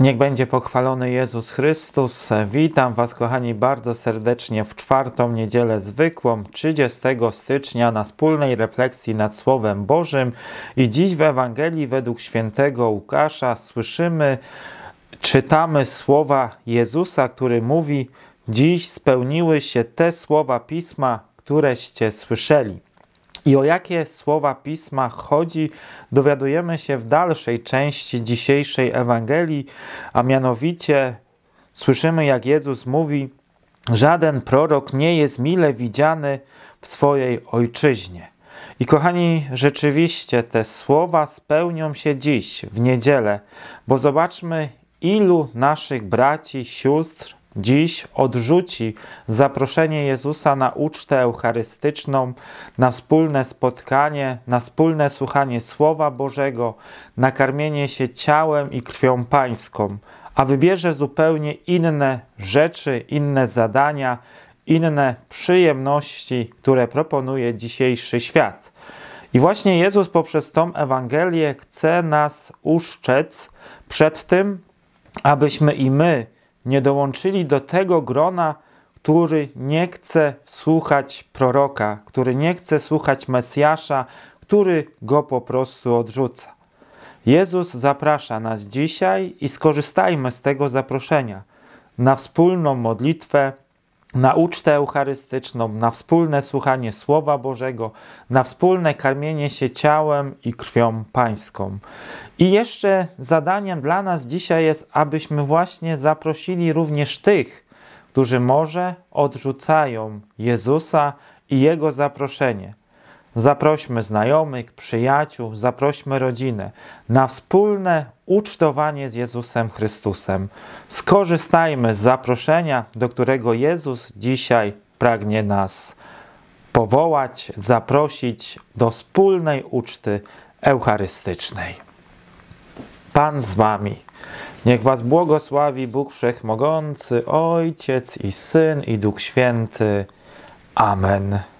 Niech będzie pochwalony Jezus Chrystus. Witam Was, kochani, bardzo serdecznie w czwartą niedzielę zwykłą, 30 stycznia, na wspólnej refleksji nad Słowem Bożym. I dziś w Ewangelii według świętego Łukasza słyszymy, czytamy słowa Jezusa, który mówi: Dziś spełniły się te słowa pisma, któreście słyszeli. I o jakie słowa pisma chodzi, dowiadujemy się w dalszej części dzisiejszej Ewangelii, a mianowicie słyszymy, jak Jezus mówi: Żaden prorok nie jest mile widziany w swojej ojczyźnie. I kochani, rzeczywiście te słowa spełnią się dziś, w niedzielę, bo zobaczmy, ilu naszych braci, sióstr dziś odrzuci zaproszenie Jezusa na ucztę eucharystyczną, na wspólne spotkanie, na wspólne słuchanie Słowa Bożego, na karmienie się ciałem i krwią Pańską, a wybierze zupełnie inne rzeczy, inne zadania, inne przyjemności, które proponuje dzisiejszy świat. I właśnie Jezus poprzez tą Ewangelię chce nas uszczec przed tym, abyśmy i my nie dołączyli do tego grona, który nie chce słuchać proroka, który nie chce słuchać Mesjasza, który go po prostu odrzuca. Jezus zaprasza nas dzisiaj i skorzystajmy z tego zaproszenia na wspólną modlitwę na ucztę eucharystyczną, na wspólne słuchanie Słowa Bożego, na wspólne karmienie się ciałem i krwią Pańską. I jeszcze zadaniem dla nas dzisiaj jest, abyśmy właśnie zaprosili również tych, którzy może odrzucają Jezusa i Jego zaproszenie. Zaprośmy znajomych, przyjaciół, zaprośmy rodzinę na wspólne ucztowanie z Jezusem Chrystusem. Skorzystajmy z zaproszenia, do którego Jezus dzisiaj pragnie nas powołać, zaprosić do wspólnej uczty eucharystycznej. Pan z Wami. Niech Was błogosławi Bóg Wszechmogący, Ojciec i Syn i Duch Święty. Amen.